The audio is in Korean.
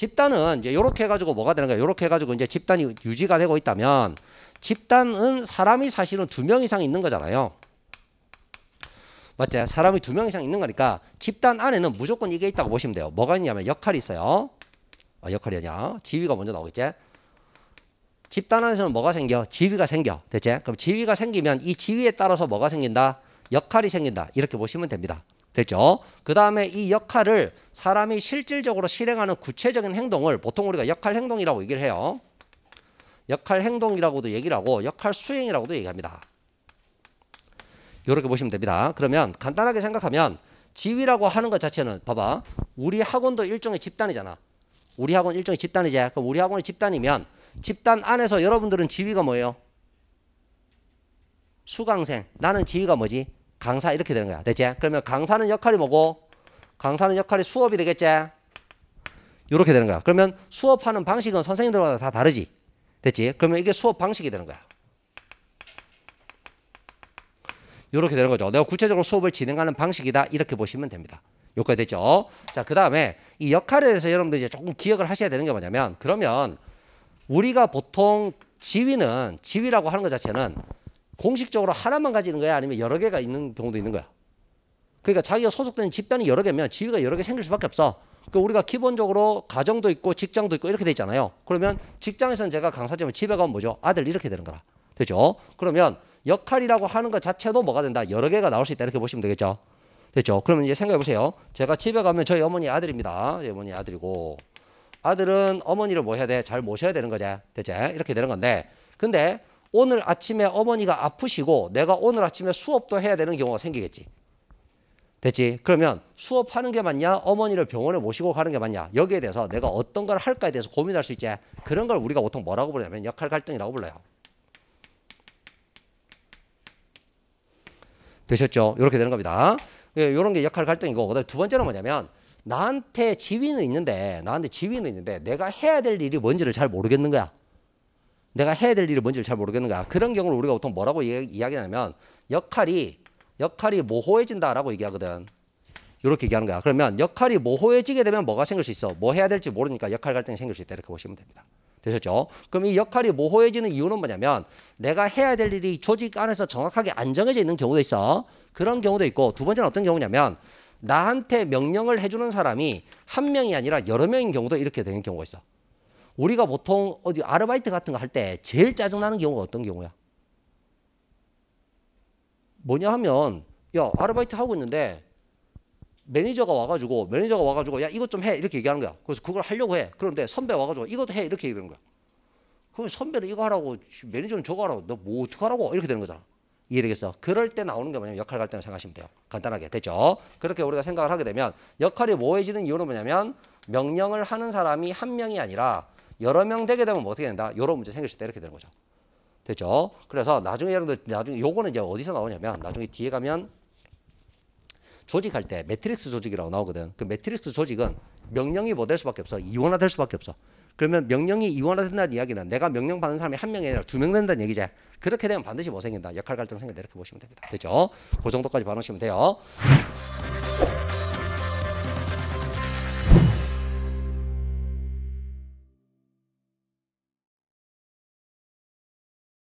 집단은 이제 요렇게 해가지고 뭐가 되는가? 이렇게 해가지고 이제 집단이 유지가 되고 있다면 집단은 사람이 사실은 두 명 이상 있는 거잖아요. 맞죠? 사람이 두 명 이상 있는 거니까 집단 안에는 무조건 이게 있다고 보시면 돼요. 뭐가 있냐면 역할이 있어요. 아, 역할이 아니야. 지위가 먼저 나오겠지? 집단 안에서는 뭐가 생겨? 지위가 생겨. 됐지? 그럼 지위가 생기면 이 지위에 따라서 뭐가 생긴다? 역할이 생긴다. 이렇게 보시면 됩니다. 됐죠? 그 다음에 이 역할을 사람이 실질적으로 실행하는 구체적인 행동을 보통 우리가 역할 행동이라고 얘기를 해요. 역할 행동이라고도 얘기를 하고 역할 수행이라고도 얘기합니다. 이렇게 보시면 됩니다. 그러면 간단하게 생각하면 지위라고 하는 것 자체는 봐봐 우리 학원도 일종의 집단이잖아. 우리 학원 일종의 집단이지. 그럼 우리 학원이 집단이면 집단 안에서 여러분들은 지위가 뭐예요? 수강생. 나는 지위가 뭐지? 강사 이렇게 되는 거야. 됐지? 그러면 강사는 역할이 뭐고 강사는 역할이 수업이 되겠지? 이렇게 되는 거야. 그러면 수업하는 방식은 선생님들마다 다 다르지. 됐지? 그러면 이게 수업 방식이 되는 거야. 이렇게 되는 거죠. 내가 구체적으로 수업을 진행하는 방식이다. 이렇게 보시면 됩니다. 요까지 됐죠? 자, 그 다음에 이 역할에 대해서 여러분들 이제 조금 기억을 하셔야 되는 게 뭐냐면 그러면 우리가 보통 지위는 지위라고 하는 것 자체는 공식적으로 하나만 가지는 거야 아니면 여러 개가 있는 경우도 있는 거야. 그러니까 자기가 소속된 집단이 여러 개면 지위가 여러 개 생길 수밖에 없어. 그러니까 우리가 기본적으로 가정도 있고 직장도 있고 이렇게 돼 있잖아요. 그러면 직장에서는 제가 강사지만 집에 가면 뭐죠? 아들 이렇게 되는 거라. 되죠? 그러면 역할이라고 하는 것 자체도 뭐가 된다? 여러 개가 나올 수 있다 이렇게 보시면 되겠죠. 됐죠? 그러면 이제 생각해 보세요. 제가 집에 가면 저희 어머니 아들입니다. 어머니 아들이고 아들은 어머니를 뭐 해야 돼? 잘 모셔야 되는 거죠대죠 이렇게 되는 건데 근데 오늘 아침에 어머니가 아프시고 내가 오늘 아침에 수업도 해야 되는 경우가 생기겠지. 됐지? 그러면 수업하는 게 맞냐? 어머니를 병원에 모시고 가는 게 맞냐? 여기에 대해서 내가 어떤 걸 할까에 대해서 고민할 수 있지. 그런 걸 우리가 보통 뭐라고 부르냐면 역할 갈등이라고 불러요. 되셨죠? 이렇게 되는 겁니다. 이런 예, 게 역할 갈등이고 그다음 두 번째는 뭐냐면 나한테 지위는 있는데 나한테 지위는 있는데 내가 해야 될 일이 뭔지를 잘 모르겠는 거야. 내가 해야 될 일이 뭔지를 잘 모르겠는 거야. 그런 경우를 우리가 보통 뭐라고 이야기하냐면 역할이 역할이 모호해진다라고 얘기하거든. 이렇게 얘기하는 거야. 그러면 역할이 모호해지게 되면 뭐가 생길 수 있어? 뭐 해야 될지 모르니까 역할 갈등이 생길 수 있다. 이렇게 보시면 됩니다. 되셨죠? 그럼 이 역할이 모호해지는 이유는 뭐냐면 내가 해야 될 일이 조직 안에서 정확하게 안 정해져 있는 경우도 있어. 그런 경우도 있고 두 번째는 어떤 경우냐면 나한테 명령을 해주는 사람이 한 명이 아니라 여러 명인 경우도 이렇게 되는 경우가 있어. 우리가 보통 어디 아르바이트 같은 거 할 때 제일 짜증나는 경우가 어떤 경우야? 뭐냐 하면 야 아르바이트 하고 있는데 매니저가 와가지고 매니저가 와가지고 야 이것 좀해 이렇게 얘기하는 거야. 그래서 그걸 하려고 해. 그런데 선배 와가지고 이것도 해 이렇게 얘기하는 거야. 그럼 선배는 이거 하라고 매니저는 저거 하라고 너 뭐 어떡하라고 이렇게 되는 거잖아. 이해되겠어? 그럴 때 나오는 게 뭐냐면 역할 갈등을 생각하시면 돼요. 간단하게 됐죠? 그렇게 우리가 생각을 하게 되면 역할이 모호해지는 이유는 뭐냐면 명령을 하는 사람이 한 명이 아니라 여러 명 되게 되면 어떻게 된다? 이런 문제 생길 때 이렇게 되는 거죠. 됐죠? 그래서 나중에 여러분들 나중에 요거는 이제 어디서 나오냐면 나중에 뒤에 가면 조직할 때 매트릭스 조직이라고 나오거든. 그 매트릭스 조직은 명령이 뭐 될 수밖에 없어. 이원화될 수밖에 없어. 그러면 명령이 이원화된다는 이야기는 내가 명령 받는 사람이 한 명이 아니라 두 명 된다는 얘기지. 그렇게 되면 반드시 뭐 생긴다. 역할 갈등 생긴다. 이렇게 보시면 됩니다. 됐죠? 그 정도까지 봐놓으시면 돼요.